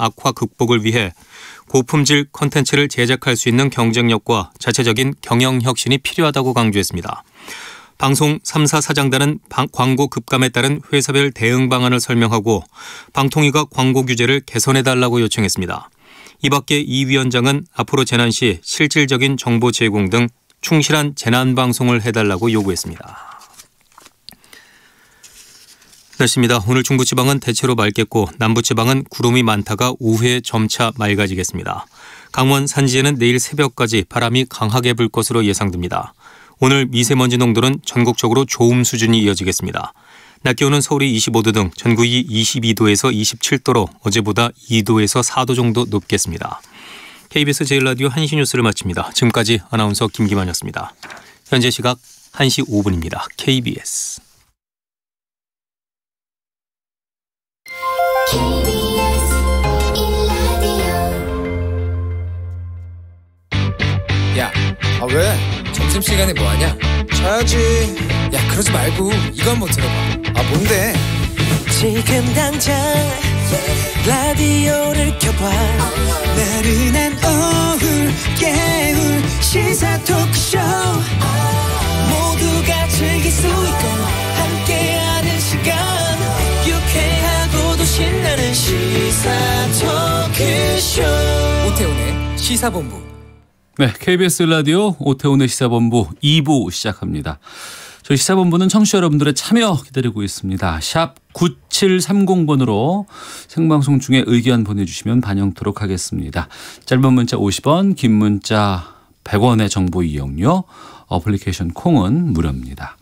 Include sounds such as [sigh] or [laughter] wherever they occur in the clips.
악화 극복을 위해 고품질 콘텐츠를 제작할 수 있는 경쟁력과 자체적인 경영 혁신이 필요하다고 강조했습니다. 방송 3사 사장단은 방, 광고 급감에 따른 회사별 대응 방안을 설명하고 방통위가 광고 규제를 개선해달라고 요청했습니다. 이 밖에 이 위원장은 앞으로 재난 시 실질적인 정보 제공 등 충실한 재난 방송을 해달라고 요구했습니다. 날씨입니다. 오늘 중부지방은 대체로 맑겠고 남부지방은 구름이 많다가 오후에 점차 맑아지겠습니다. 강원 산지에는 내일 새벽까지 바람이 강하게 불 것으로 예상됩니다. 오늘 미세먼지 농도는 전국적으로 좋음 수준이 이어지겠습니다. 낮 기온은 서울이 25도 등 전국이 22도에서 27도로 어제보다 2도에서 4도 정도 높겠습니다. KBS 제일라디오 한시 뉴스를 마칩니다. 지금까지 아나운서 김기만이었습니다. 현재 시각 1시 5분입니다. KBS 왜? 점심시간에 뭐하냐? 자야지 야 그러지 말고 이거 한번 들어봐 아 뭔데? 지금 당장 yeah. 라디오를 켜봐 oh. 나른한 오후 깨울 시사 토크쇼 oh. 모두가 즐길 수 있고 함께하는 시간 oh. 유쾌하고도 신나는 시사 토크쇼 오태훈의 시사본부 네, KBS 라디오 오태훈의 시사본부 2부 시작합니다. 저희 시사본부는 청취자 여러분들의 참여 기다리고 있습니다. 샵 9730번으로 생방송 중에 의견 보내주시면 반영토록 하겠습니다. 짧은 문자 50원, 긴 문자 100원의 정보 이용료, 어플리케이션 콩은 무료입니다.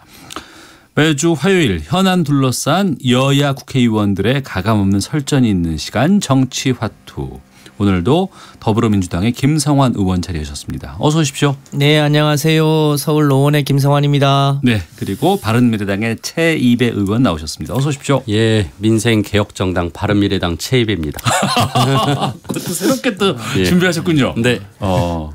매주 화요일 현안 둘러싼 여야 국회의원들의 가감없는 설전이 있는 시간 정치화투. 오늘도 더불어민주당의 김성환 의원 자리하셨습니다. 어서 오십시오. 네, 안녕하세요. 서울 노원의 김성환입니다. 네, 그리고 바른미래당의 최이배 의원 나오셨습니다. 어서 오십시오. 예, 민생 개혁 정당 바른미래당 최이배입니다. [laughs] 그것도 새롭게 또 예. 준비하셨군요. 네. 어.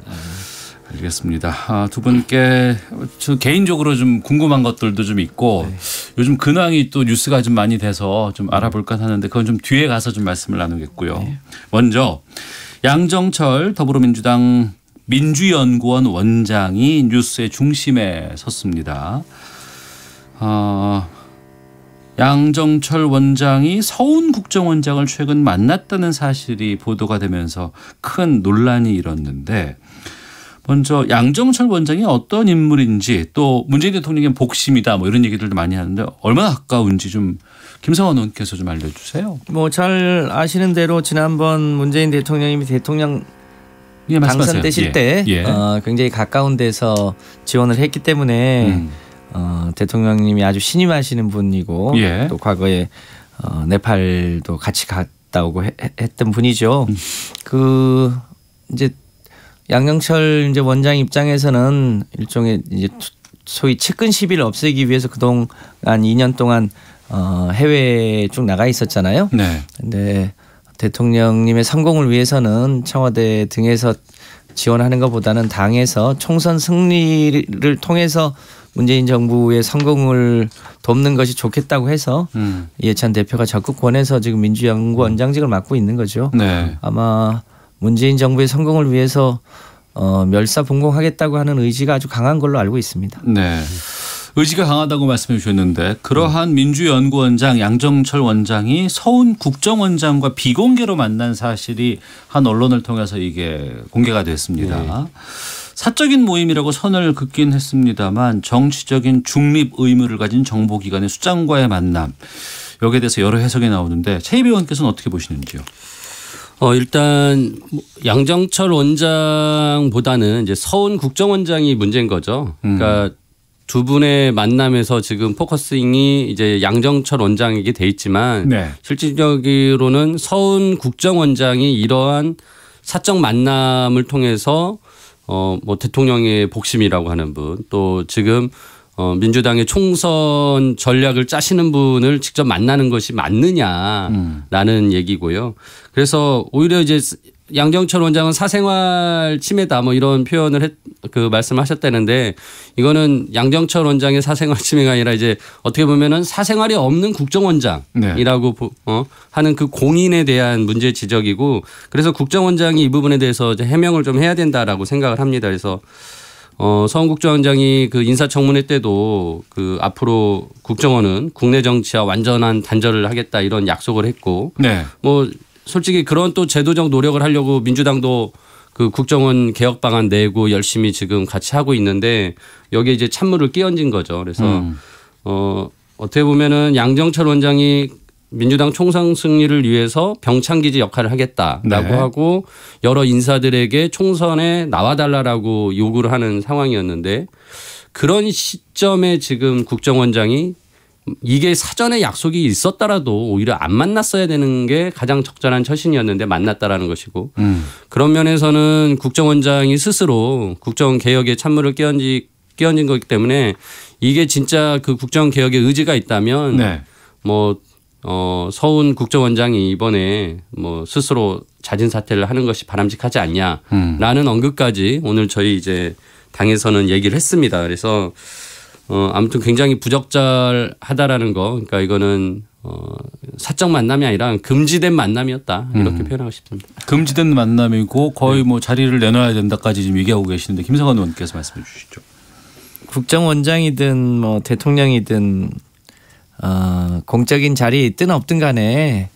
알겠습니다. 아, 두 분께 저 개인적으로 좀 궁금한 것들도 좀 있고 네. 요즘 근황이 또 뉴스가 좀 많이 돼서 좀 알아볼까 하는데 그건 좀 뒤에 가서 좀 말씀을 나누겠고요. 네. 먼저 양정철 더불어민주당 민주연구원 원장이 뉴스의 중심에 섰습니다. 어, 양정철 원장이 서훈 국정원장을 최근 만났다는 사실이 보도가 되면서 큰 논란이 일었는데 먼저 양정철 원장이 어떤 인물인지 또 문재인 대통령의 복심이다 뭐 이런 얘기들도 많이 하는데 얼마나 가까운지 좀 김성원 의원께서 좀 알려주세요. 뭐 잘 아시는 대로 지난번 문재인 대통령님이 대통령 예, 당선되실 예. 때 예. 어, 굉장히 가까운 데서 지원을 했기 때문에 음. 어, 대통령님이 아주 신임하시는 분이고 예. 또 과거에 어, 네팔도 같이 갔다 오고 해, 했던 분이죠. 음. 그 이제 양영철 이제 원장 입장에서는 일종의 이제 소위 측근 시비를 없애기 위해서 그동안 2년 동안 어, 해외 에쭉 나가 있었잖아요. 네. 근데 대통령님의 성공을 위해서는 청와대 등에서 지원하는 것보다는 당에서 총선 승리를 통해서 문재인 정부의 성공을 돕는 것이 좋겠다고 해서 음. 이해찬 대표가 적극 권해서 지금 민주연구원장직을 맡고 있는 거죠. 네. 아마 문재인 정부의 성공을 위해서 어, 멸사봉공하겠다고 하는 의지가 아주 강한 걸로 알고 있습니다. 네. 의지가 강하다고 말씀해 주셨는데 그러한 음. 민주연구원장 양정철 원장이 서훈 국정원장과 비공개로 만난 사실이 한 언론을 통해서 이게 공개가 됐습니다. 네. 사적인 모임이라고 선을 긋긴 했습니다만 정치적인 중립 의무를 가진 정보기관의 수장과의 만남 여기에 대해서 여러 해석이 나오는데 최 의원께서는 어떻게 보시는지요? 어, 일단 양정철 원장보다는 이제 서훈 국정원장이 문제인 거죠. 그러니까 음. 두 분의 만남에서 지금 포커싱이 이제 양정철 원장에게 돼 있지만 네. 실질적으로는 서훈 국정원장이 이러한 사적 만남을 통해서 어 뭐 대통령의 복심이라고 하는 분 또 지금 어, 민주당의 총선 전략을 짜시는 분을 직접 만나는 것이 맞느냐라는 음. 얘기고요. 그래서 오히려 이제 양정철 원장은 사생활 침해다 뭐 이런 표현을 했, 그 말씀하셨다는데 이거는 양정철 원장의 사생활 침해가 아니라 이제 어떻게 보면은 사생활이 없는 국정원장이라고 네. 어, 하는 그 공인에 대한 문제 지적이고 그래서 국정원장이 이 부분에 대해서 이제 해명을 좀 해야 된다라고 생각을 합니다. 그래서 어, 서원국정원장이 그 인사청문회 때도 그 앞으로 국정원은 국내 정치와 완전한 단절을 하겠다 이런 약속을 했고 네. 뭐 솔직히 그런 또 제도적 노력을 하려고 민주당도 그 국정원 개혁 방안 내고 열심히 지금 같이 하고 있는데 여기에 이제 찬물을 끼얹은 거죠. 그래서 음. 어 어떻게 보면은 양정철 원장이 민주당 총선 승리를 위해서 병창기지 역할을 하겠다라고 네. 하고 여러 인사들에게 총선에 나와달라라고 요구를 하는 상황이었는데 그런 시점에 지금 국정원장이 이게 사전에 약속이 있었다라도 오히려 안 만났어야 되는 게 가장 적절한 처신이었는데 만났다라는 것이고 음. 그런 면에서는 국정원장이 스스로 국정 개혁에 찬물을 끼얹지 끼얹은 거기 때문에 이게 진짜 그 국정 개혁의 의지가 있다면 네. 뭐 어, 서훈 국정원장이 이번에 뭐 스스로 자진 사퇴를 하는 것이 바람직하지 않냐라는 음. 언급까지 오늘 저희 이제 당에서는 얘기를 했습니다. 그래서 어, 아무튼 굉장히 부적절하다라는 거. 그러니까 이거는 어, 사적 만남이 아니라 금지된 만남이었다. 이렇게 음. 표현하고 싶습니다. 금지된 만남이고 거의 네. 뭐 자리를 내놔야 된다까지 지금 얘기하고 계시는데 김성환 의원께서 말씀해 주시죠. 국정원장이든 뭐 대통령이든 어, 공적인 자리 있든 없든 간에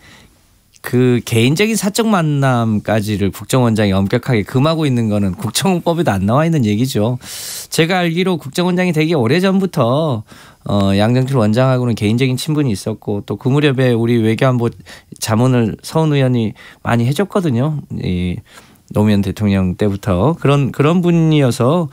그 개인적인 사적 만남까지를 국정원장이 엄격하게 금하고 있는 거는 [laughs] 국정원법에도 안 나와 있는 얘기죠. 제가 알기로 국정원장이 되게 오래 전부터 어, 양정철 원장하고는 개인적인 친분이 있었고 또 그 무렵에 우리 외교안보 자문을 서훈 의원이 많이 해줬거든요. 이 노무현 대통령 때부터 그런 그런 분이어서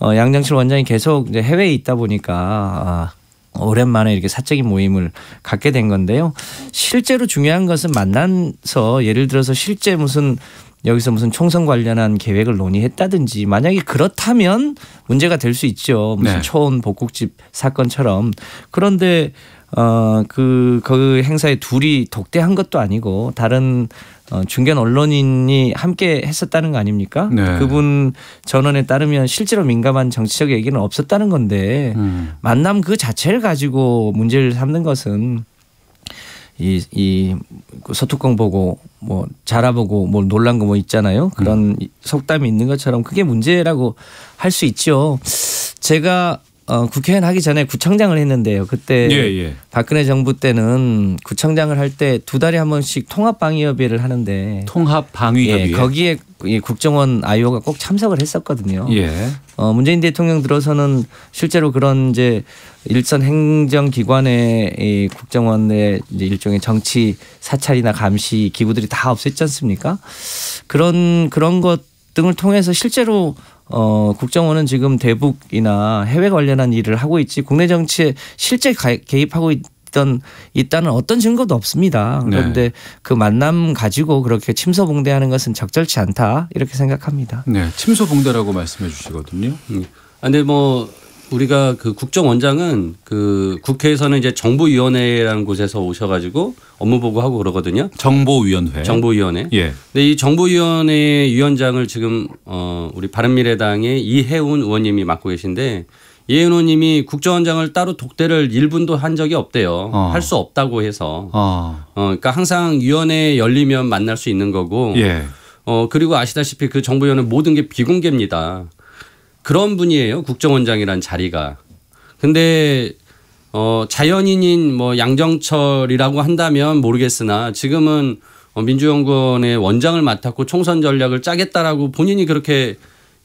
어, 양정철 원장이 계속 이제 해외에 있다 보니까. 아, 오랜만에 이렇게 사적인 모임을 갖게 된 건데요. 실제로 중요한 것은 만나서 예를 들어서 실제 무슨 여기서 무슨 총선 관련한 계획을 논의했다든지 만약에 그렇다면 문제가 될 수 있죠. 무슨 네. 초원 복국집 사건처럼. 그런데 어그그 그 행사에 둘이 독대한 것도 아니고 다른 어, 중견 언론인이 함께 했었다는 거 아닙니까? 네. 그분 전언에 따르면 실제로 민감한 정치적 얘기는 없었다는 건데 음. 만남 그 자체를 가지고 문제를 삼는 것은 이, 이소투껑 보고 뭐 자라보고 뭘 뭐 놀란 거 뭐 있잖아요. 그런 음. 속담이 있는 것처럼 그게 문제라고 할 수 있죠. 제가 어, 국회의원 하기 전에 구청장을 했는데요. 그때 예, 예. 박근혜 정부 때는 구청장을 할 때 두 달에 한 번씩 통합방위협의를 하는데 통합방위협의 예, 거기에 국정원 아이오가 꼭 참석을 했었거든요. 예. 어, 문재인 대통령 들어서는 실제로 그런 이제 일선 행정기관의 이 국정원의 이제 일종의 정치 사찰이나 감시 기구들이 다 없앴지 않습니까? 그런 그런 것 등을 통해서 실제로 어, 국정원은 지금 대북이나 해외 관련한 일을 하고 있지 국내 정치에 실제 개입하고 있 있던 있다는 어떤 증거도 없습니다. 네. 그런데 네. 그 만남 가지고 그렇게 침소봉대하는 것은 적절치 않다 이렇게 생각합니다. 네, 침소봉대라고 말씀해 주시거든요. 음. 아, 근데 뭐 우리가 그 국정원장은 그 국회에서는 이제 정부위원회라는 곳에서 오셔가지고 업무 보고하고 그러거든요. 정보위원회. 정보위원회. 예. 근데 이 정보위원회 위원장을 지금 어 우리 바른미래당의 이해운 의원님이 맡고 계신데 이해운 의원님이 국정원장을 따로 독대를 1분도 한 적이 없대요. 어. 할수 없다고 해서. 어. 어. 그러니까 항상 위원회 열리면 만날 수 있는 거고. 예. 어 그리고 아시다시피 그 정보위원회 모든 게 비공개입니다. 그런 분이에요. 국정원장이란 자리가. 근데 어 자연인인 뭐 양정철이라고 한다면 모르겠으나 지금은 어, 민주연구원의 원장을 맡았고 총선 전략을 짜겠다라고 본인이 그렇게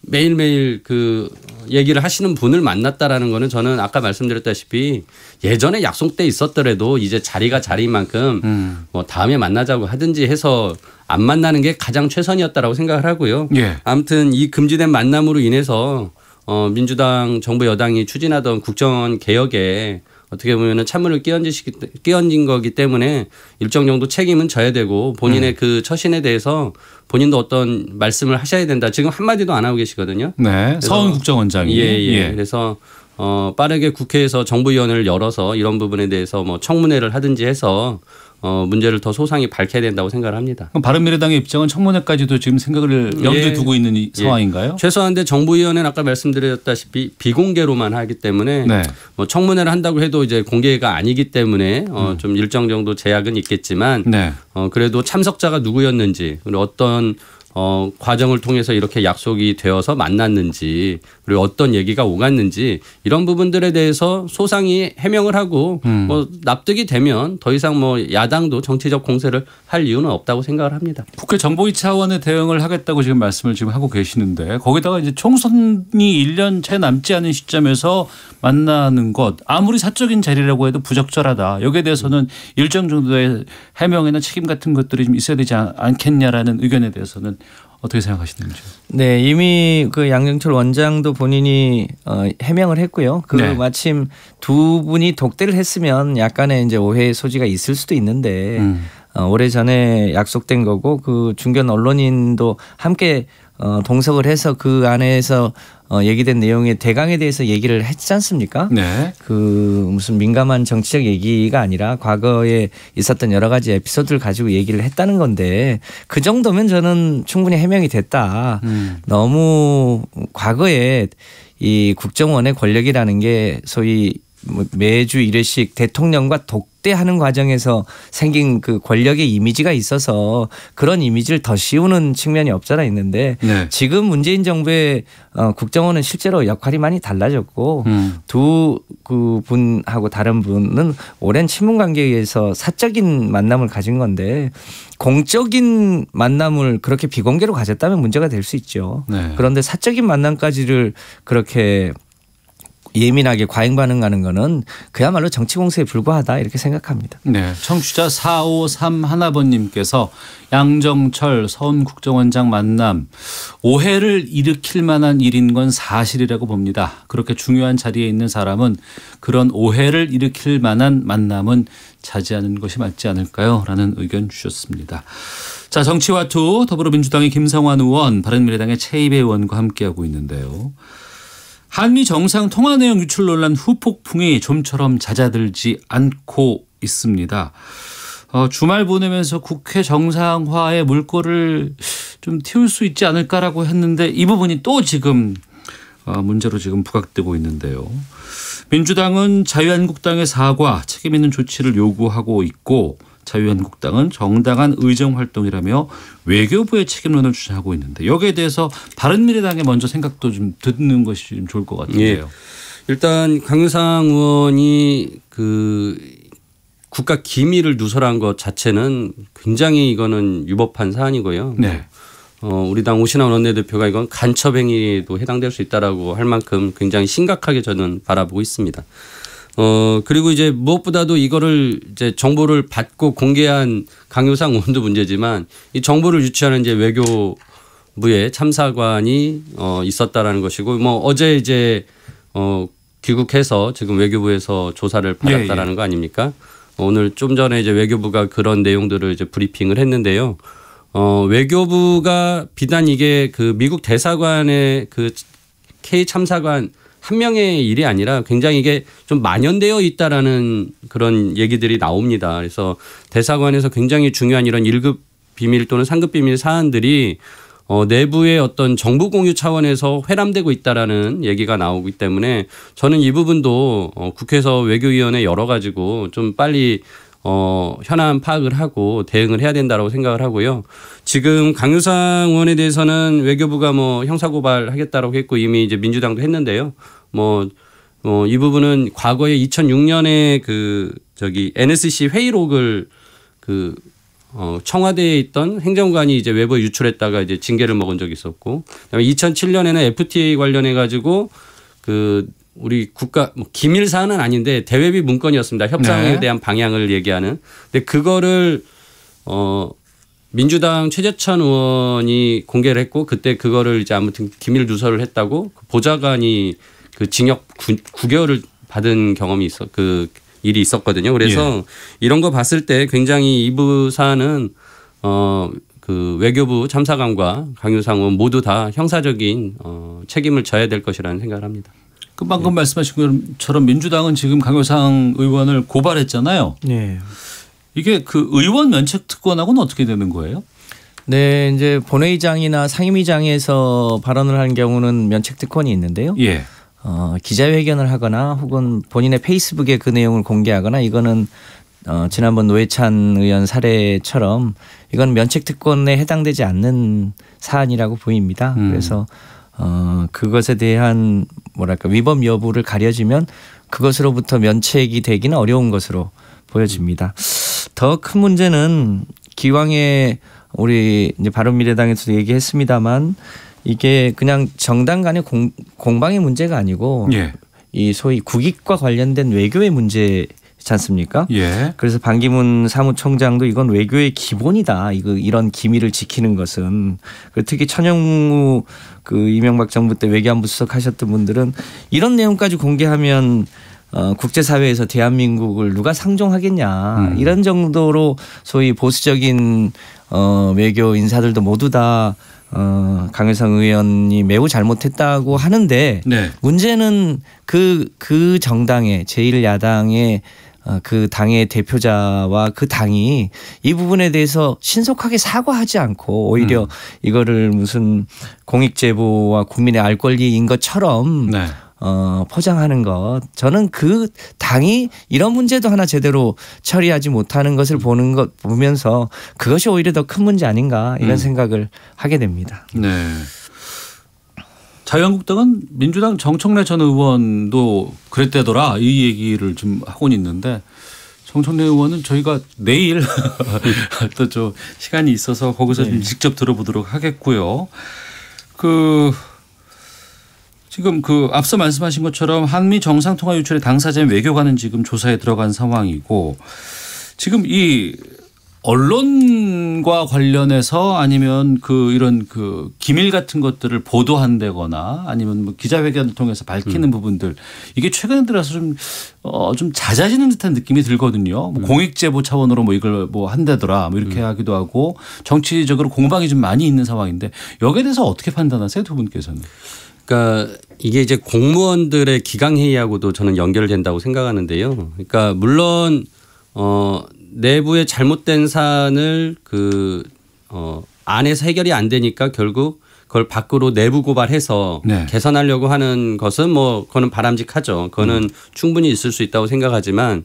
매일매일 그 얘기를 하시는 분을 만났다라는 거는 저는 아까 말씀드렸다시피 예전에 약속 때 있었더라도 이제 자리가 자리만큼 인 음. 뭐 다음에 만나자고 하든지 해서 안 만나는 게 가장 최선이었다라고 생각을 하고요. 예. 아무튼 이 금지된 만남으로 인해서 어 민주당 정부 여당이 추진하던 국정 개혁에 어떻게 보면은 찬물을 끼얹으시기 끼얹은 거기 때문에 일정 정도 책임은 져야 되고 본인의 음. 그 처신에 대해서 본인도 어떤 말씀을 하셔야 된다. 지금 한마디도 안 하고 계시거든요. 네. 서훈 국정원장이. 예, 예. 예. 그래서 어, 빠르게 국회에서 정부위원회를 열어서 이런 부분에 대해서 뭐 청문회를 하든지 해서 어, 문제를 더 소상히 밝혀야 된다고 생각을 합니다. 그럼 바른미래당의 입장은 청문회까지도 지금 생각을 염두에 예. 두고 있는 예. 상황인가요? 최소한데 정부위원회는 아까 말씀드렸다시피 비공개로만 하기 때문에 네. 뭐 청문회를 한다고 해도 이제 공개가 아니기 때문에 어, 음. 좀 일정 정도 제약은 있겠지만 네. 어, 그래도 참석자가 누구였는지 그리고 어떤 어, 과정을 통해서 이렇게 약속이 되어서 만났는지 그리고 어떤 얘기가 오갔는지 이런 부분들에 대해서 소상히 해명을 하고 음. 뭐 납득이 되면 더 이상 뭐 야당도 정치적 공세를 할 이유는 없다고 생각을 합니다. 국회 정보위 차원의 대응을 하겠다고 지금 말씀을 지금 하고 계시는데 거기다가 이제 총선이 1년 채 남지 않은 시점에서 만나는 것 아무리 사적인 자리라고 해도 부적절하다. 여기에 대해서는 일정 정도의 해명이나 책임 같은 것들이 좀 있어야 되지 않겠냐라는 의견에 대해서는 어떻게 생각하시는지. 네, 이미 그 양정철 원장도 본인이 어, 해명을 했고요. 그 네. 마침 두 분이 독대를 했으면 약간의 이제 오해의 소지가 있을 수도 있는데 음. 어, 오래 전에 약속된 거고 그 중견 언론인도 함께 어, 동석을 해서 그 안에서 어, 얘기된 내용의 대강에 대해서 얘기를 했지 않습니까? 네. 그 무슨 민감한 정치적 얘기가 아니라 과거에 있었던 여러 가지 에피소드를 가지고 얘기를 했다는 건데 그 정도면 저는 충분히 해명이 됐다. 음. 너무 과거에 이 국정원의 권력이라는 게 소위 뭐 매주 1회씩 대통령과 독대하는 과정에서 생긴 그 권력의 이미지가 있어서 그런 이미지를 더 씌우는 측면이 없잖아 있는데 네. 지금 문재인 정부의 어, 국정원은 실제로 역할이 많이 달라졌고 음. 두그 분하고 다른 분은 오랜 친분 관계에서 사적인 만남을 가진 건데 공적인 만남을 그렇게 비공개로 가졌다면 문제가 될 수 있죠. 네. 그런데 사적인 만남까지를 그렇게 예민하게 과잉 반응하는 거는 그야말로 정치 공세에 불과하다 이렇게 생각합니다. 네. 청취자 453 하나번님께서 양정철 선 국정원장 만남 오해를 일으킬 만한 일인 건 사실이라고 봅니다. 그렇게 중요한 자리에 있는 사람은 그런 오해를 일으킬 만한 만남은 자제하는 것이 맞지 않을까요? 라는 의견 주셨습니다. 자, 정치와투 더불어민주당의 김성환 의원, 바른미래당의 최이배 의원과 함께하고 있는데요. 한미 정상 통화 내용 유출 논란 후폭풍이 좀처럼 잦아들지 않고 있습니다. 어, 주말 보내면서 국회 정상화의 물꼬를 좀 틔울 수 있지 않을까라고 했는데 이 부분이 또 지금 어, 문제로 지금 부각되고 있는데요. 민주당은 자유한국당의 사과, 책임 있는 조치를 요구하고 있고 자유한국당은 정당한 의정 활동이라며 외교부의 책임론을 주장하고 있는데 여기에 대해서 바른미래당에 먼저 생각도 좀 듣는 것이 좀 좋을 것 같은데요. 예. 일단 강유상 의원이 그 국가 기밀을 누설한 것 자체는 굉장히 이거는 유법한 사안이고요. 네. 어, 우리 당 오신환 원내대표가 이건 간첩 행위에도 해당될 수 있다라고 할 만큼 굉장히 심각하게 저는 바라보고 있습니다. 어 그리고 이제 무엇보다도 이거를 이제 정보를 받고 공개한 강요상 원도 문제지만 이 정보를 유치하는 이제 외교부의 참사관이 어 있었다라는 것이고 뭐 어제 이제 어 귀국해서 지금 외교부에서 조사를 받았다라는 예, 예. 거 아닙니까? 오늘 좀 전에 이제 외교부가 그런 내용들을 이제 브리핑을 했는데요. 어 외교부가 비단 이게 그 미국 대사관의 그 K 참사관 한 명의 일이 아니라 굉장히 이게 좀 만연되어 있다라는 그런 얘기들이 나옵니다. 그래서 대사관에서 굉장히 중요한 이런 일급 비밀 또는 상급 비밀 사안들이 어, 내부의 어떤 정부 공유 차원에서 회람되고 있다라는 얘기가 나오기 때문에 저는 이 부분도 어, 국회에서 외교위원회 열어가지고 좀 빨리 어, 현안 파악을 하고 대응을 해야 된다고 생각을 하고요. 지금 강유상 의원에 대해서는 외교부가 뭐 형사고발 하겠다고 했고 이미 이제 민주당도 했는데요. 뭐, 뭐, 이 부분은 과거에 2006년에 그 저기 NSC 회의록을 그 어, 청와대에 있던 행정관이 이제 외부에 유출했다가 이제 징계를 먹은 적이 있었고, 그다음에 2007년에는 FTA 관련해 가지고 그 우리 국가 뭐 기밀 사안은 아닌데 대외비 문건이었습니다. 협상에 네. 대한 방향을 얘기하는. 근데 그거를 어 민주당 최재천 의원이 공개를 했고 그때 그거를 이제 아무튼 기밀 누설을 했다고 그 보좌관이 그 징역 9, 개월을 받은 경험이 있어 그 일이 있었거든요. 그래서 예. 이런 거 봤을 때 굉장히 이부 사안은 어. 그 외교부 참사관과 강유상 의원 모두 다 형사적인 어, 책임을 져야 될 것이라는 생각을 합니다. 그 방금 네. 말씀하신 것처럼 민주당은 지금 강효상 의원을 고발했잖아요. 네. 이게 그 의원 면책 특권하고는 어떻게 되는 거예요? 네, 이제 본회의장이나 상임위장에서 발언을 한 경우는 면책 특권이 있는데요. 예. 어, 기자회견을 하거나 혹은 본인의 페이스북에 그 내용을 공개하거나 이거는 어, 지난번 노회찬 의원 사례처럼 이건 면책 특권에 해당되지 않는 사안이라고 보입니다. 음. 그래서 어, 그것에 대한 뭐랄까 위법 여부를 가려지면 그것으로부터 면책이 되기는 어려운 것으로 보여집니다. 더 큰 문제는 기왕에 우리 이제 바른미래당에서도 얘기했습니다만 이게 그냥 정당 간의 공, 공방의 문제가 아니고 예. 이 소위 국익과 관련된 외교의 문제 그렇지 않습니까? 예. 그래서 반기문 사무총장도 이건 외교의 기본이다. 이거 이런 기밀을 지키는 것은 특히 천영무 그 이명박 정부 때 외교안보 수석 하셨던 분들은 이런 내용까지 공개하면 어, 국제사회에서 대한민국을 누가 상종하겠냐 음. 이런 정도로 소위 보수적인 어, 외교 인사들도 모두 다 어, 강효성 의원이 매우 잘못했다고 하는데 네. 문제는 그, 그 정당의 제일야당의 어, 그 당의 대표자와 그 당이 이 부분에 대해서 신속하게 사과하지 않고 오히려 음. 이거를 무슨 공익제보와 국민의 알 권리인 것처럼 네. 어, 포장하는 것. 저는 그 당이 이런 문제도 하나 제대로 처리하지 못하는 것을 보는 것 보면서 그것이 오히려 더 큰 문제 아닌가 이런 음. 생각을 하게 됩니다. 네. 자유한국당은 민주당 정청래 전 의원도 그랬대더라 이 얘기를 좀 하고는 있는데 정청래 의원은 저희가 내일 [laughs] 또저 시간이 있어서 거기서 네. 좀 직접 들어보도록 하겠고요. 그 지금 그 앞서 말씀하신 것처럼 한미 정상통화 유출의 당사자인 외교관은 지금 조사에 들어간 상황이고 지금 이 언론과 관련해서 아니면 그 이런 그 기밀 같은 것들을 보도한다거나 아니면 뭐 기자회견을 통해서 밝히는 음. 부분들 이게 최근 들어서 좀, 어, 좀 잦아지는 듯한 느낌이 들거든요. 뭐 음. 공익제보 차원으로 뭐 이걸 뭐 한다더라 뭐 이렇게 음. 하기도 하고 정치적으로 공방이 좀 많이 있는 상황인데 여기에 대해서 어떻게 판단하세요 두 분께서는? 그러니까 이게 이제 공무원들의 기강회의하고도 저는 연결된다고 생각하는데요. 그러니까 물론 어, 내부의 잘못된 사안을 그 어, 안에서 해결이 안 되니까 결국 그걸 밖으로 내부 고발해서 네. 개선하려고 하는 것은 뭐 그거는 바람직하죠. 그거는 음. 충분히 있을 수 있다고 생각하지만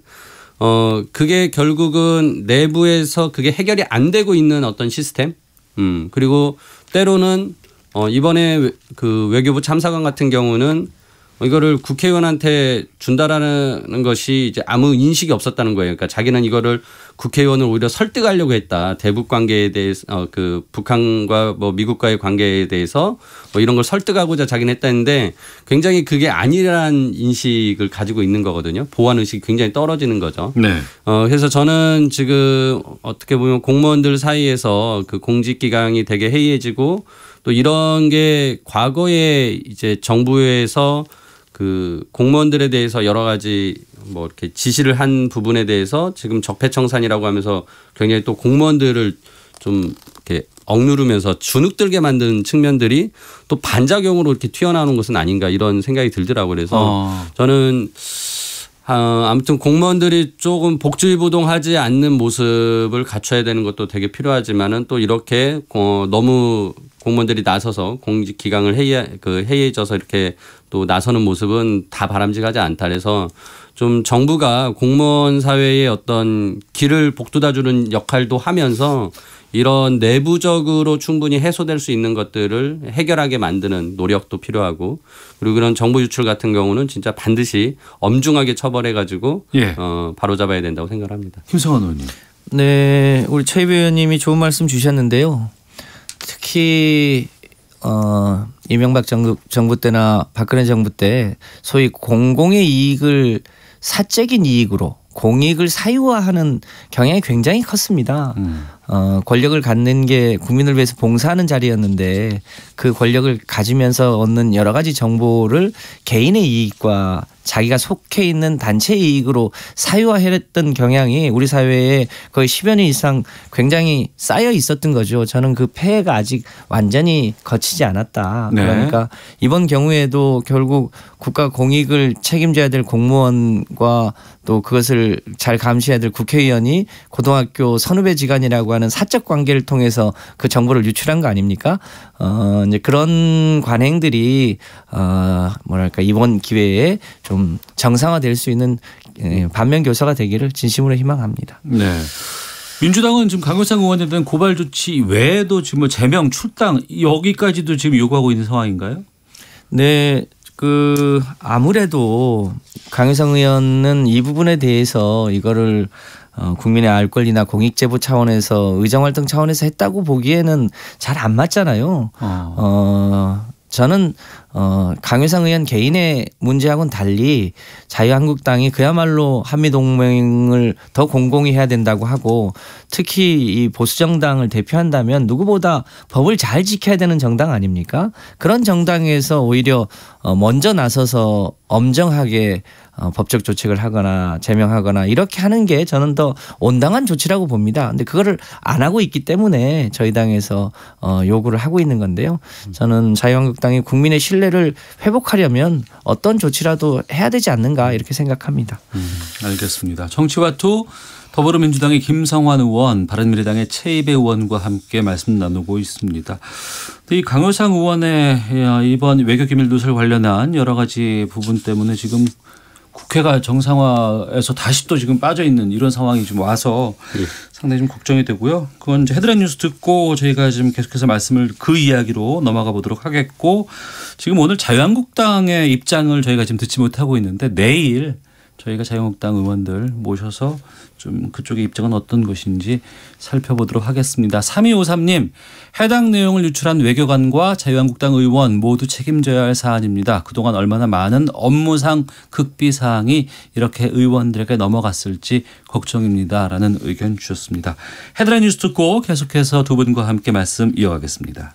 어 그게 결국은 내부에서 그게 해결이 안 되고 있는 어떤 시스템 음 그리고 때로는 어 이번에 그 외교부 참사관 같은 경우는 이거를 국회의원한테 준다라는 것이 이제 아무 인식이 없었다는 거예요. 그러니까 자기는 이거를 국회의원을 오히려 설득하려고 했다. 대북 관계에 대해서 어, 그 북한과 뭐 미국과의 관계에 대해서 뭐 이런 걸 설득하고자 자기는 했다는데 굉장히 그게 아니라는 인식을 가지고 있는 거거든요. 보완 의식이 굉장히 떨어지는 거죠. 네. 어, 그래서 저는 지금 어떻게 보면 공무원들 사이에서 그 공직 기강이 되게 해이해지고 또 이런 게 과거에 이제 정부에서 그 공무원들에 대해서 여러 가지 뭐 이렇게 지시를 한 부분에 대해서 지금 적폐청산이라고 하면서 굉장히 또 공무원들을 좀 이렇게 억누르면서 주눅들게 만드는 측면들이 또 반작용으로 이렇게 튀어나오는 것은 아닌가 이런 생각이 들더라고요. 그래서 어. 저는 어, 아무튼 공무원들이 조금 복지부동하지 않는 모습을 갖춰야 되는 것도 되게 필요하지만은 또 이렇게 어, 너무 공무원들이 나서서 공직 기강을 해이 그 해이져서 해 이렇게 또 나서는 모습은 다 바람직하지 않다 그래서 좀 정부가 공무원 사회의 어떤 길을 복돋아주는 역할도 하면서 이런 내부적으로 충분히 해소될 수 있는 것들을 해결하게 만드는 노력도 필요하고 그리고 그런 정보 유출 같은 경우는 진짜 반드시 엄중하게 처벌해 가지고 예. 어, 바로잡아야 된다고 생각합니다. 김성환 의원님. 네, 우리 최 의원님이 좋은 말씀 주셨는데요. 특히 어, 이명박 정부, 정부 때나 박근혜 정부 때 소위 공공의 이익을 사적인 이익으로 공익을 사유화하는 경향이 굉장히 컸습니다. 음. 어, 권력을 갖는 게 국민을 위해서 봉사하는 자리였는데 그 권력을 가지면서 얻는 여러 가지 정보를 개인의 이익과 자기가 속해 있는 단체 이익으로 사유화했던 경향이 우리 사회에 거의 10여 년 이상 굉장히 쌓여 있었던 거죠. 저는 그 폐해가 아직 완전히 거치지 않았다. 네. 그러니까 이번 경우에도 결국 국가 공익을 책임져야 될 공무원과 또 그것을 잘 감시해야 될 국회의원이 고등학교 선후배 지간이라고 하는 사적 관계를 통해서 그 정보를 유출한 거 아닙니까? 어 이제 그런 관행들이 어 뭐랄까 이번 기회에 좀 정상화될 수 있는 예, 반면 교사가 되기를 진심으로 희망합니다. 네. 민주당은 지금 강효상 의원에 대한 고발 조치 외에도 지금 뭐 제명 출당 여기까지도 지금 요구하고 있는 상황인가요? 네. 그 아무래도 강효상 의원은 이 부분에 대해서 이거를 어, 국민의 알 권리나 공익제보 차원에서 의정활동 차원에서 했다고 보기에는 잘 안 맞잖아요. 어. 어, 저는 어, 강효상 의원 개인의 문제하고는 달리 자유한국당이 그야말로 한미동맹을 더 공공히 해야 된다고 하고 특히 이 보수정당을 대표한다면 누구보다 법을 잘 지켜야 되는 정당 아닙니까? 그런 정당에서 오히려 어, 먼저 나서서 엄정하게 어, 법적 조치를 하거나 제명하거나 이렇게 하는 게 저는 더 온당한 조치라고 봅니다. 근데 그거를 안 하고 있기 때문에 저희 당에서 어, 요구를 하고 있는 건데요. 저는 자유한국당이 국민의 신뢰를 회복하려면 어떤 조치라도 해야 되지 않는가 이렇게 생각합니다. 음, 알겠습니다. 정치와투 더불어민주당의 김성환 의원, 바른미래당의 최이배 의원과 함께 말씀 나누고 있습니다. 이 강효상 의원의 어, 이번 외교기밀 누설 관련한 여러 가지 부분 때문에 지금 국회가 정상화에서 다시 또 지금 빠져 있는 이런 상황이 지금 와서 예. 상당히 좀 걱정이 되고요. 그건 이제 헤드라인 뉴스 듣고 저희가 지금 계속해서 말씀을 그 이야기로 넘어가 보도록 하겠고 지금 오늘 자유한국당의 입장을 저희가 지금 듣지 못하고 있는데 내일 저희가 자유한국당 의원들 모셔서 좀 그쪽의 입장은 어떤 것인지 살펴보도록 하겠습니다. 3253님, 해당 내용을 유출한 외교관과 자유한국당 의원 모두 책임져야 할 사안입니다. 그동안 얼마나 많은 업무상 극비 사항이 이렇게 의원들에게 넘어갔을지 걱정입니다. 라는 의견 주셨습니다. 헤드라인 뉴스 듣고 계속해서 두 분과 함께 말씀 이어가겠습니다.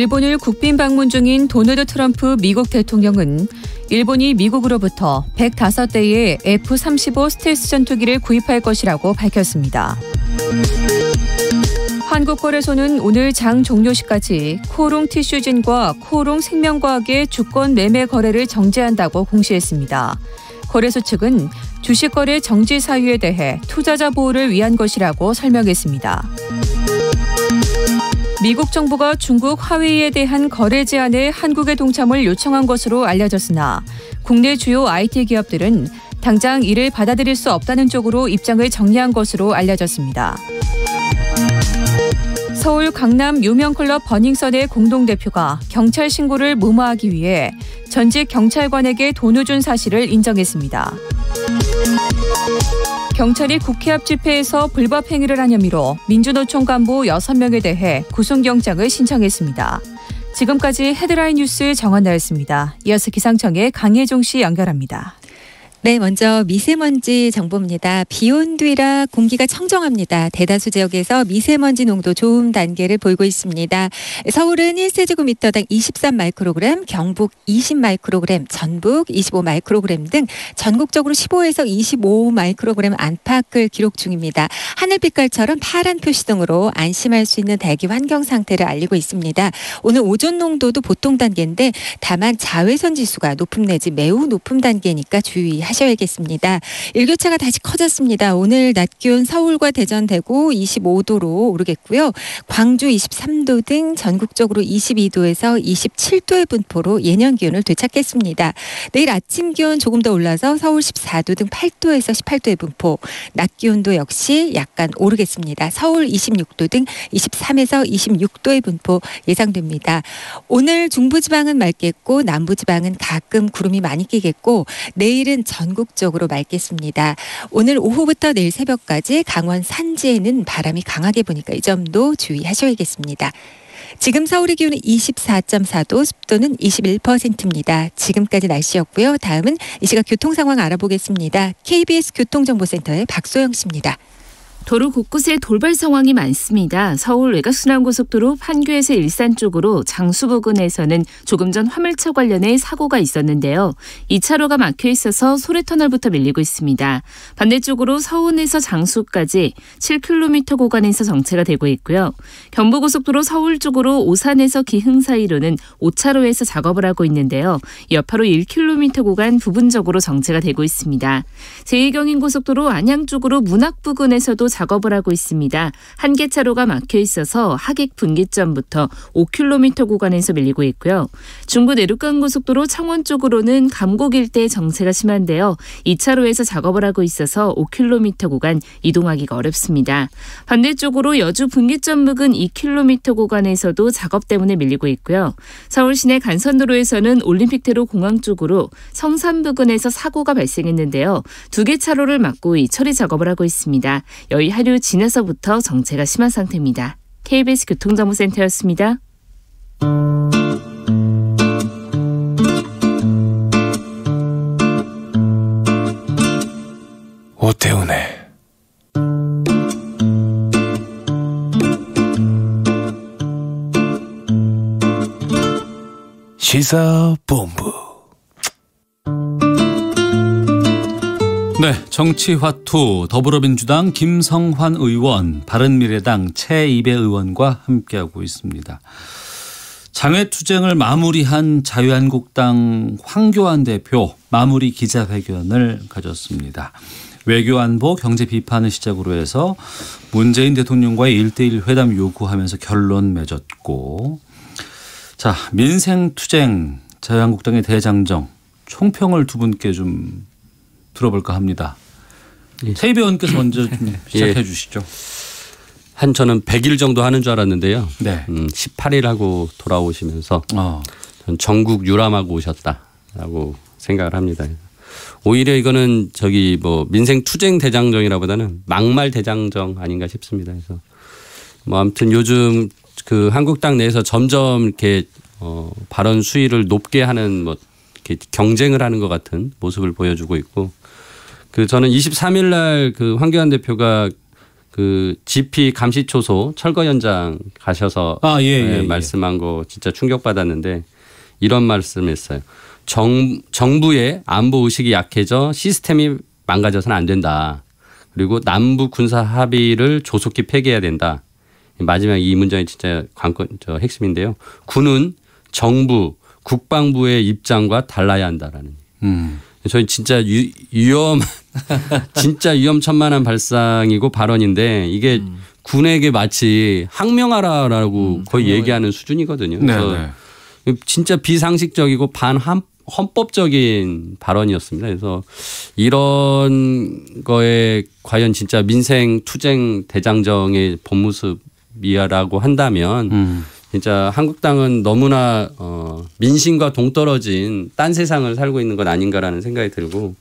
일본을 국빈 방문 중인 도널드 트럼프 미국 대통령은 일본이 미국으로부터 105대의 F-35 스텔스 전투기를 구입할 것이라고 밝혔습니다. 한국거래소는 오늘 장 종료시까지 코롱 티슈진과 코롱 생명과학의 주권 매매 거래를 정지한다고 공시했습니다. 거래소 측은 주식 거래 정지 사유에 대해 투자자 보호를 위한 것이라고 설명했습니다. 미국 정부가 중국 화웨이에 대한 거래 제한에 한국의 동참을 요청한 것으로 알려졌으나 국내 주요 IT 기업들은 당장 이를 받아들일 수 없다는 쪽으로 입장을 정리한 것으로 알려졌습니다. 서울 강남 유명 클럽 버닝썬의 공동대표가 경찰 신고를 무마하기 위해 전직 경찰관에게 돈을 준 사실을 인정했습니다. 경찰이 국회 앞 집회에서 불법 행위를 한 혐의로 민주노총 간부 6명에 대해 구속영장을 신청했습니다. 지금까지 헤드라인 뉴스 정한나였습니다. 이어서 기상청의 강혜종 씨 연결합니다. 네, 먼저 미세먼지 정보입니다. 비온 뒤라 공기가 청정합니다. 대다수 지역에서 미세먼지 농도 좋음 단계를 보이고 있습니다. 서울은 1세제곱미터당 23마이크로그램, 경북 20마이크로그램, 전북 25마이크로그램 등 전국적으로 15에서 25마이크로그램 안팎을 기록 중입니다. 하늘 빛깔처럼 파란 표시 등으로 안심할 수 있는 대기 환경 상태를 알리고 있습니다. 오늘 오존 농도도 보통 단계인데 다만 자외선 지수가 높음 내지 매우 높음 단계니까 주의하 하셔야겠습니다. 일교차가 다시 커졌습니다. 오늘 낮 기온 서울과 대전 대구 25도로 오르겠고요. 광주 23도 등 전국적으로 22도에서 27도의 분포로 예년 기온을 되찾겠습니다. 내일 아침 기온 조금 더 올라서 서울 14도 등 8도에서 18도의 분포, 낮 기온도 역시 약간 오르겠습니다. 서울 26도 등 23에서 26도의 분포 예상됩니다. 오늘 중부지방은 맑겠고 남부지방은 가끔 구름이 많이 끼겠고 내일은 전 전국적으로 맑겠습니다. 오늘 오후부터 내일 새벽까지 강원 산지에는 바람이 강하게 부니까 이 점도 주의하셔야겠습니다. 지금 서울의 기온은 24.4도, 습도는 21%입니다. 지금까지 날씨였고요. 다음은 이 시각 교통 상황 알아보겠습니다. KBS 교통정보센터의 박소영 씨입니다. 도로 곳곳에 돌발 상황이 많습니다. 서울 외곽순환고속도로 판교에서 일산 쪽으로 장수 부근에서는 조금 전 화물차 관련해 사고가 있었는데요. 2차로가 막혀 있어서 소래터널부터 밀리고 있습니다. 반대쪽으로 서운에서 장수까지 7km 구간에서 정체가 되고 있고요. 경부고속도로 서울 쪽으로 오산에서 기흥 사이로는 5차로에서 작업을 하고 있는데요. 여파로 1km 구간 부분적으로 정체가 되고 있습니다. 제2경인고속도로 안양 쪽으로 문학 부근에서도 작업을 하고 있습니다. 한 개 차로가 막혀 있어서 하객 분기점부터 5km 구간에서 밀리고 있고요. 중부 내륙간 고속도로 창원 쪽으로는 감곡 일대 정체가 심한데요. 2차로에서 작업을 하고 있어서 5km 구간 이동하기가 어렵습니다. 반대쪽으로 여주 분기점 부근 2km 구간에서도 작업 때문에 밀리고 있고요. 서울 시내 간선도로에서는 올림픽대로 공항 쪽으로 성산 부근에서 사고가 발생했는데요. 두 개 차로를 막고 이 처리 작업을 하고 있습니다. 열이 하류 지나서부터 정체가 심한 상태입니다. KBS 교통정보센터였습니다. 오태훈의 시사본부 네, 정치화투 더불어민주당 김성환 의원, 바른미래당 최이배 의원과 함께하고 있습니다. 장외투쟁을 마무리한 자유한국당 황교안 대표 마무리 기자회견을 가졌습니다. 외교안보 경제 비판을 시작으로 해서 문재인 대통령과의 일대일 회담 요구하면서 결론 맺었고 자 민생투쟁 자유한국당의 대장정 총평을 두 분께 좀 들어볼까 합니다. 예. 최원께서 먼저 예. 시작해 예. 주시죠. 한 저는 100일 정도 하는 줄 알았는데요. 네. 음, 18일 하고 돌아오시면서 어. 전국 유람하고 오셨다라고 생각을 합니다. 오히려 이거는 저기 뭐 민생 투쟁 대장정이라보다는 막말 대장정 아닌가 싶습니다. 그래서 뭐 아무튼 요즘 그 한국당 내에서 점점 이렇게 어 발언 수위를 높게 하는 뭐 이렇게 경쟁을 하는 것 같은 모습을 보여주고 있고 그 저는 23일 날그 황교안 대표가 그 GP 감시 초소 철거 현장 가셔서 아, 예, 예, 네, 예. 말씀한 거 진짜 충격 받았는데 이런 말씀했어요. 정 정부의 안보 의식이 약해져 시스템이 망가져서는 안 된다. 그리고 남북 군사 합의를 조속히 폐기해야 된다. 마지막 이 문장이 진짜 관건 저 핵심인데요. 군은 정부, 국방부의 입장과 달라야 한다라는. 음. 저희 진짜 유, 위험, [laughs] 진짜 위험천만한 발상이고 발언인데 이게 음. 군에게 마치 항명하라라고 음, 거의 얘기하는 수준이거든요. 네, 그래서 네. 진짜 비상식적이고 반함 헌법적인 발언이었습니다. 그래서 이런 거에 과연 진짜 민생 투쟁 대장정의 본모습이야라고 한다면 음. 진짜 한국당은 너무나 어, 민심과 동떨어진 딴 세상을 살고 있는 건 아닌가라는 생각이 들고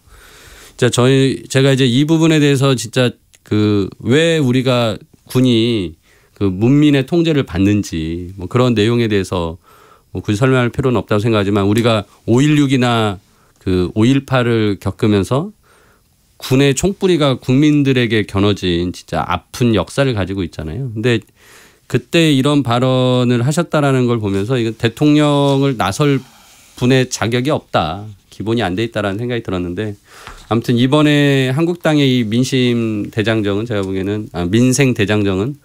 진짜 저희 제가 이제 이 부분에 대해서 진짜 그 왜 우리가 군이 그 문민의 통제를 받는지 뭐 그런 내용에 대해서 뭐 굳이 설명할 필요는 없다고 생각하지만 우리가 5.16이나 그 5.18을 겪으면서 군의 총뿌리가 국민들에게 겨눠진 진짜 아픈 역사를 가지고 있잖아요. 근데 그때 이런 발언을 하셨다라는 걸 보면서 이건 대통령을 나설 분의 자격이 없다. 기본이 안 돼 있다라는 생각이 들었는데 아무튼 이번에 한국당의 이 민심 대장정은 제가 보기에는 아, 민생 대장정은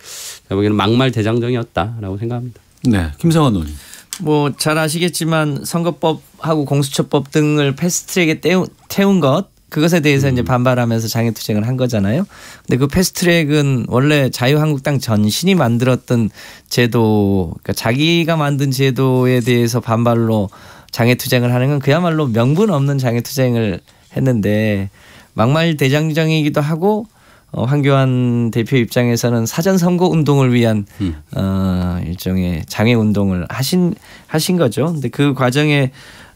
제가 보기에는 막말 대장정이었다라고 생각합니다. 네, 김성환 의원님. 뭐잘 아시겠지만 선거법하고 공수처법 등을 패스트트랙에 태운 것 그것에 대해서 음. 이제 반발하면서 장애투쟁을 한 거잖아요. 근데 그 패스트트랙은 원래 자유한국당 전신이 만들었던 제도, 그러니까 자기가 만든 제도에 대해서 반발로 장애투쟁을 하는 건 그야말로 명분 없는 장애투쟁을 했는데 막말 대장정이기도 하고 어, 황교안 대표 입장에서는 사전 선거 운동을 위한 음. 어, 일종의 장애 운동을 하신 하신 거죠. 근데 그 과정에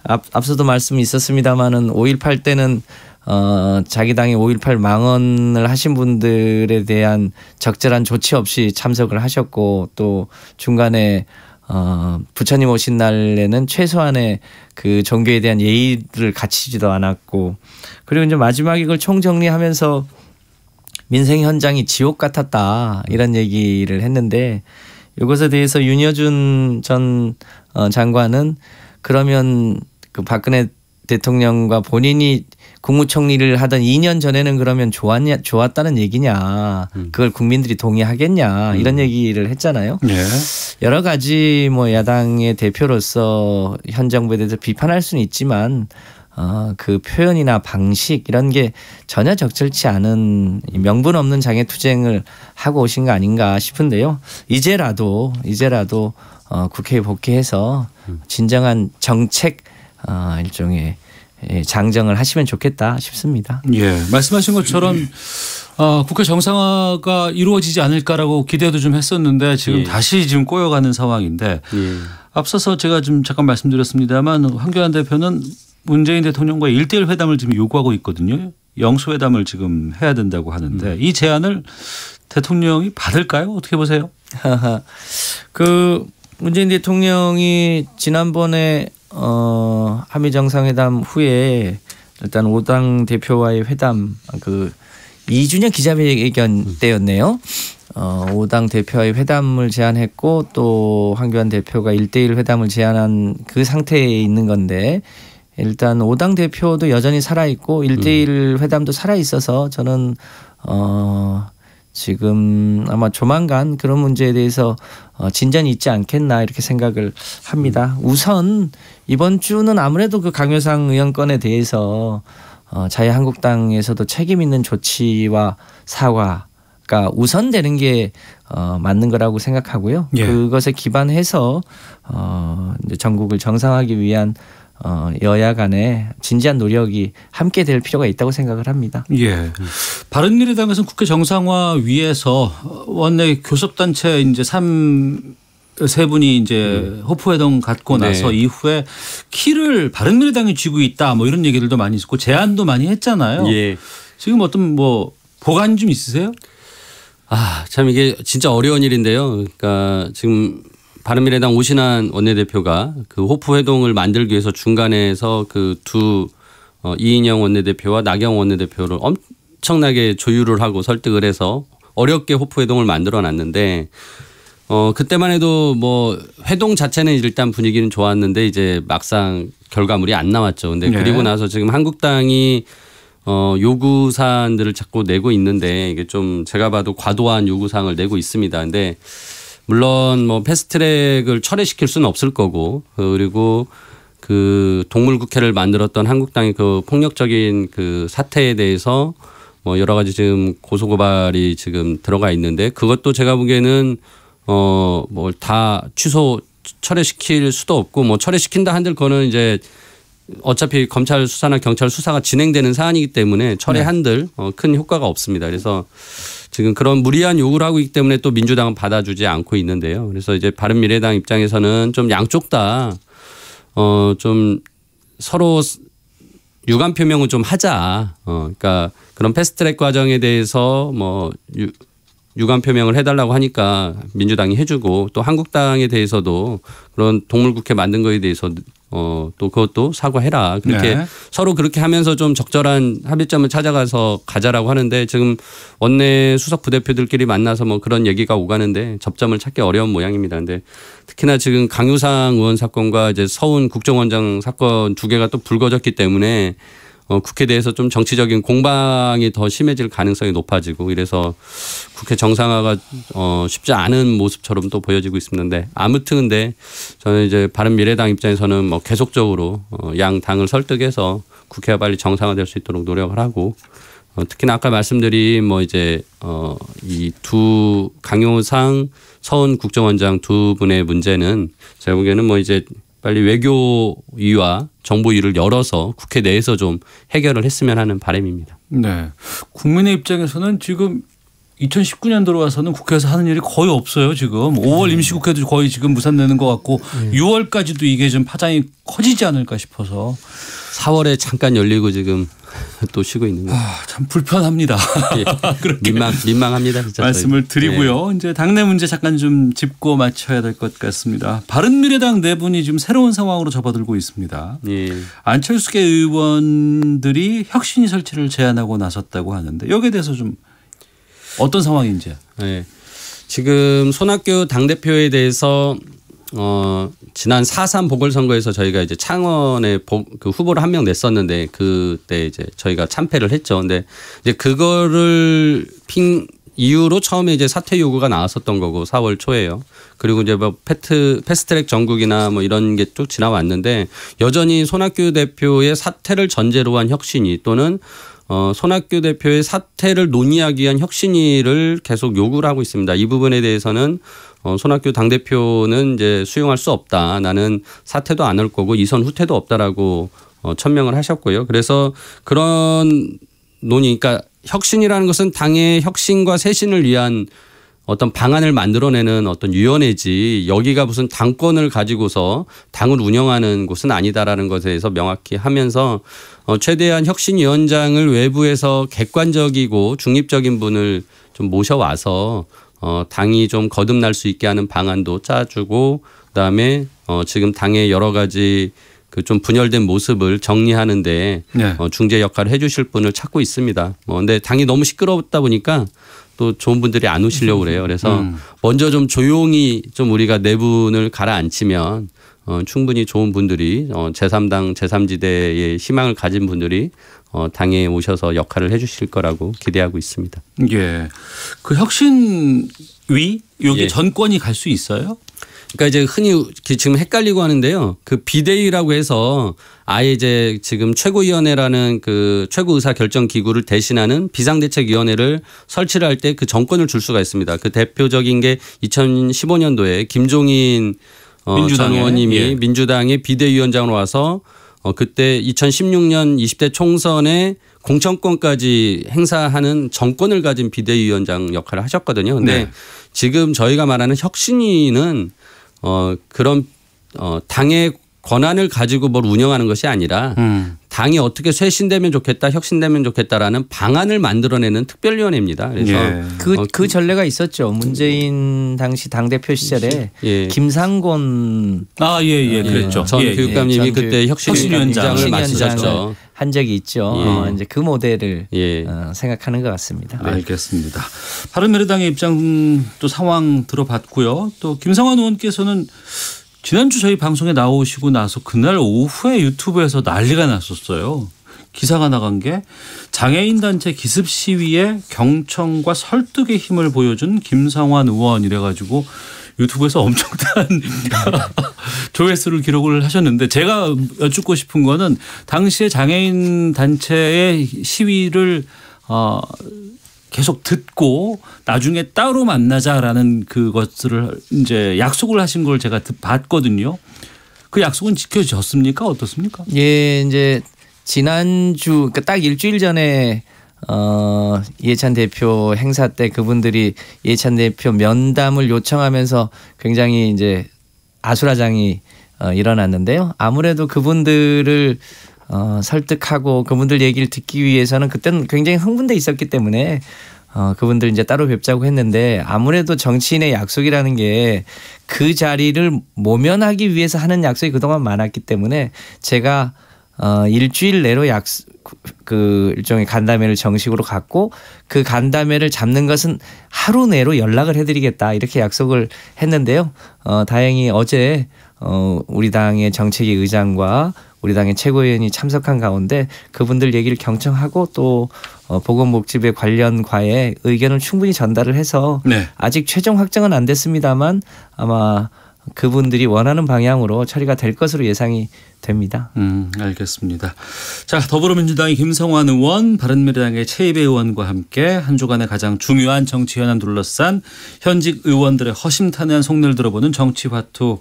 앞, 앞서도 말씀이 있었습니다마는5.18 때는 어, 자기 당의 5.18 망언을 하신 분들에 대한 적절한 조치 없이 참석을 하셨고 또 중간에 어, 부처님 오신 날에는 최소한의 그 종교에 대한 예의를 갖추지도 않았고 그리고 이제 마지막에 그걸 총정리하면서 민생 현장이 지옥 같았다 이런 얘기를 했는데 이것에 대해서 윤여준 전 어, 장관은 그러면 그 박근혜 대통령과 본인이 국무총리를 하던 2년 전에는 그러면 좋았냐 좋았다는 얘기냐 음. 그걸 국민들이 동의하겠냐 음. 이런 얘기를 했잖아요. 예. 여러 가지 뭐 야당의 대표로서 현 정부에 대해서 비판할 수는 있지만 어, 그 표현이나 방식 이런 게 전혀 적절치 않은 명분 없는 장애 투쟁을 하고 오신 거 아닌가 싶은데요. 이제라도 이제라도 어, 국회에 복귀해서 음. 진정한 정책 어, 일종의 예, 장정을 하시면 좋겠다 싶습니다. 예, 말씀하신 것처럼 어, 국회 정상화가 이루어지지 않을까라고 기대도 좀 했었는데 지금 예. 다시 지금 꼬여가는 상황인데 예. 앞서서 제가 좀 잠깐 말씀드렸습니다만 황교안 대표는 문재인 대통령과 일대일 회담을 지금 요구하고 있거든요. 영수회담을 지금 해야 된다고 하는데 음. 이 제안을 대통령이 받을까요? 어떻게 보세요? 그 문재인 대통령이 지난번에 어, 한미 정상회담 후에 일단 오당 대표와의 회담 그 2주년 기자회견 음. 때였네요. 어, 오당 대표와의 회담을 제안했고 또 황교안 대표가 1대1 회담을 제안한 그 상태에 있는 건데 일단 오당 대표도 여전히 살아 있고 1대1 음. 회담도 살아 있어서 저는 어 지금 아마 조만간 그런 문제에 대해서 어, 진전이 있지 않겠나 이렇게 생각을 합니다. 음. 우선 이번 주는 아무래도 그 강효상 의원 건에 대해서 어, 자유한국당에서도 책임 있는 조치와 사과가 우선되는 게 어, 맞는 거라고 생각하고요. 예. 그것에 기반해서 어, 이제 전국을 정상화하기 위한 어, 여야 간의 진지한 노력이 함께 될 필요가 있다고 생각을 합니다. 예. 바른미래당에서는 국회 정상화 위해서 원내 교섭단체 이제 3, 세 분이 이제 음. 호프회동 갖고 네. 나서 이후에 키를 바른미래당이 쥐고 있다 뭐 이런 얘기들도 많이 있고 제안도 많이 했잖아요. 예. 지금 어떤 뭐 보관 좀 있으세요? 아, 참 이게 진짜 어려운 일인데요. 그러니까 지금 바른미래당 오신환 원내대표가 그 호프 회동을 만들기 위해서 중간에서 그 두 어, 이인영 원내대표와 나경 원내대표를 엄청나게 조율을 하고 설득을 해서 어렵게 호프 회동을 만들어 놨는데 어 그때만 해도 뭐 회동 자체는 일단 분위기는 좋았는데 이제 막상 결과물이 안 나왔죠. 근데 네. 그리고 나서 지금 한국당이 어 요구 사안들을 자꾸 내고 있는데 이게 좀 제가 봐도 과도한 요구 사항을 내고 있습니다. 근데 물론 뭐 패스트트랙을 철회시킬 수는 없을 거고 그리고 그 동물국회를 만들었던 한국당의 그 폭력적인 그 사태에 대해서 뭐 여러 가지 지금 고소고발이 지금 들어가 있는데 그것도 제가 보기에는 어 뭐 다 취소 철회시킬 수도 없고 뭐 철회시킨다 한들 거는 이제 어차피 검찰 수사나 경찰 수사가 진행되는 사안이기 때문에 철회 네. 한들 네. 어, 큰 효과가 없습니다. 그래서 지금 그런 무리한 요구를 하고 있기 때문에 또 민주당은 받아주지 않고 있는데요. 그래서 이제 바른미래당 입장에서는 좀 양쪽 다, 어, 좀 서로 유감 표명을좀 하자. 어, 그러니까 그런 패스트 트랙 과정에 대해서 뭐 유, 유감 표명을 해달라고 하니까 민주당이 해주고 또 한국당에 대해서도 그런 동물국회 만든 거에 대해서 어, 또 그것도 사과해라. 그렇게 네. 서로 그렇게 하면서 좀 적절한 합의점을 찾아가서 가자라고 하는데 지금 원내 수석 부대표들끼리 만나서 뭐 그런 얘기가 오가는데 접점을 찾기 어려운 모양입니다. 근데 특히나 지금 강유상 의원 사건과 이제 서훈 국정원장 사건 두 개가 또 불거졌기 때문에 어, 국회 내에서 좀 정치적인 공방이 더 심해질 가능성이 높아지고 이래서 국회 정상화가 어, 쉽지 않은 모습처럼 또 보여지고 있는데 아무튼 근데 저는 이제 바른 미래당 입장에서는 뭐 계속적으로 어, 양 당을 설득해서 국회가 빨리 정상화될 수 있도록 노력을 하고 어, 특히나 아까 말씀드린 뭐 이제 어, 이 두 강요상 서훈 국정원장 두 분의 문제는 제가 보기에는 뭐 이제 빨리 외교위와 정보위를 열어서 국회 내에서 좀 해결을 했으면 하는 바람입니다. 네. 국민의 입장에서는 지금 2019년도로 와서는 국회에서 하는 일이 거의 없어요 지금 5월 임시국회도 거의 지금 무산되는 것 같고 6월까지도 이게 좀 파장이 커지지 않을까 싶어서 4월에 잠깐 열리고 지금 [laughs] 또 쉬고 있는 거예요. 아, 참 불편합니다. 그 예. [laughs] 민망 민망합니다. 진짜 말씀을 저희 드리고요. 네. 이제 당내 문제 잠깐 좀 짚고 마쳐야 될 것 같습니다. 바른미래당 내분이 네 지금 새로운 상황으로 접어들고 있습니다. 예. 안철수계 의원들이 혁신이 설치를 제안하고 나섰다고 하는데 여기에 대해서 좀 어떤 상황인지. 예. 지금 손학규 당 대표에 대해서 어, 지난 4.3 보궐선거에서 저희가 이제 창원에 보, 그 후보를 한 명 냈었는데 그때 이제 저희가 참패를 했죠. 근데 이제 그거를 핑이후로 처음에 이제 사퇴 요구가 나왔었던 거고 4월 초에요. 그리고 이제 뭐 패트 패스트트랙 전국이나 뭐 이런 게 쭉 지나왔는데 여전히 손학규 대표의 사퇴를 전제로 한 혁신이 또는 어, 손학규 대표의 사퇴를 논의하기 위한 혁신이를 계속 요구를 하고 있습니다. 이 부분에 대해서는 어, 손학규 당대표는 이제 수용할 수 없다. 나는 사퇴도 안 할 거고 이선 후퇴도 없다라고 어, 천명을 하셨고요. 그래서 그런 논의, 그러니까 혁신이라는 것은 당의 혁신과 쇄신을 위한 어떤 방안을 만들어내는 어떤 위원회지 여기가 무슨 당권을 가지고서 당을 운영하는 곳은 아니다라는 것에 대해서 명확히 하면서 어, 최대한 혁신위원장을 외부에서 객관적이고 중립적인 분을 좀 모셔와서 어, 당이 좀 거듭날 수 있게 하는 방안도 짜주고 그다음에 어, 지금 당의 여러 가지 그 좀 분열된 모습을 정리하는데 네. 어, 중재 역할을 해주실 분을 찾고 있습니다. 뭐 근데 당이 너무 시끄럽다 보니까 또 좋은 분들이 안 오시려고 그래요. 그래서 음. 먼저 좀 조용히 좀 우리가 내분을 네 가라앉히면 어, 충분히 좋은 분들이 어, 제3당 제3지대의 희망을 가진 분들이 어, 당에 오셔서 역할을 해주실 거라고 기대하고 있습니다. 예. 그 혁신위 여기 예. 전권이 갈 수 있어요? 그러니까 이제 흔히 지금 헷갈리고 하는데요. 그 비대위라고 해서 아예 이제 지금 최고위원회라는 그 최고 의사 결정 기구를 대신하는 비상대책위원회를 설치를 할 때 그 정권을 줄 수가 있습니다. 그 대표적인 게 2015년도에 김종인 어, 민주 의원님이 예. 민주당의 비대위원장으로 와서 어, 그때 2016년 20대 총선에 공천권까지 행사하는 정권을 가진 비대위원장 역할을 하셨거든요. 근데 네. 지금 저희가 말하는 혁신위는 어, 그런 어, 당의 권한을 가지고 뭘 운영하는 것이 아니라 음. 당이 어떻게 쇄신되면 좋겠다, 혁신되면 좋겠다라는 방안을 만들어내는 특별위원회입니다. 그래서 예. 그, 어, 그 전례가 있었죠. 문재인 당시 당 대표 시절에 예. 김상곤 아 예예 예, 예. 그랬죠. 전 예, 예. 교육감님이 그때 혁신위원장을 맡으셨죠. 한 적이 있죠. 예. 어, 이제 그 모델을 예. 어, 생각하는 것 같습니다. 네. 알겠습니다. 바른미래당의 입장도 상황 들어봤고요. 또김상환 의원께서는 지난주 저희 방송에 나오시고 나서 그날 오후에 유튜브에서 난리가 났었어요. 기사가 나간 게 장애인 단체 기습 시위에 경청과 설득의 힘을 보여준 김상환 의원 이래 가지고 유튜브에서 [laughs] 엄청난 [laughs] 조회수를 기록을 하셨는데 제가 여쭙고 싶은 거는 당시에 장애인 단체의 시위를 어 계속 듣고 나중에 따로 만나자라는 그것을 이제 약속을 하신 걸 제가 봤거든요. 그 약속은 지켜졌습니까? 어떻습니까? 예, 이제 지난주 그러니까 딱 일주일 전에 어, 예찬 대표 행사 때 그분들이 예찬 대표 면담을 요청하면서 굉장히 이제 아수라장이 어, 일어났는데요. 아무래도 그분들을 어, 설득하고 그분들 얘기를 듣기 위해서는 그때는 굉장히 흥분돼 있었기 때문에 어, 그분들 이제 따로 뵙자고 했는데 아무래도 정치인의 약속이라는 게 그 자리를 모면하기 위해서 하는 약속이 그동안 많았기 때문에 제가 어, 일주일 내로 약, 그 일종의 간담회를 정식으로 갖고 그 간담회를 잡는 것은 하루 내로 연락을 해드리겠다 이렇게 약속을 했는데요. 어, 다행히 어제 어, 우리 당의 정책위 의장과 우리 당의 최고위원이 참석한 가운데 그분들 얘기를 경청하고 또 어, 보건복지부의 관련 과에 의견을 충분히 전달을 해서 네. 아직 최종 확정은 안 됐습니다만 아마 그분들이 원하는 방향으로 처리가 될 것으로 예상이 됩니다. 음, 알겠습니다. 자, 더불어민주당의 김성환 의원, 바른미래당의 최희배 의원과 함께 한 주간의 가장 중요한 정치 현안 둘러싼 현직 의원들의 허심탄회한 속내를 들어보는 정치화투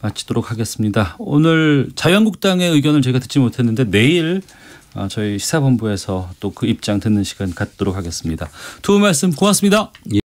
마치도록 하겠습니다. 오늘 자유한국당의 의견을 저희가 듣지 못했는데 내일 어, 저희 시사본부에서 또 그 입장 듣는 시간 갖도록 하겠습니다. 두 말씀 고맙습니다. 예.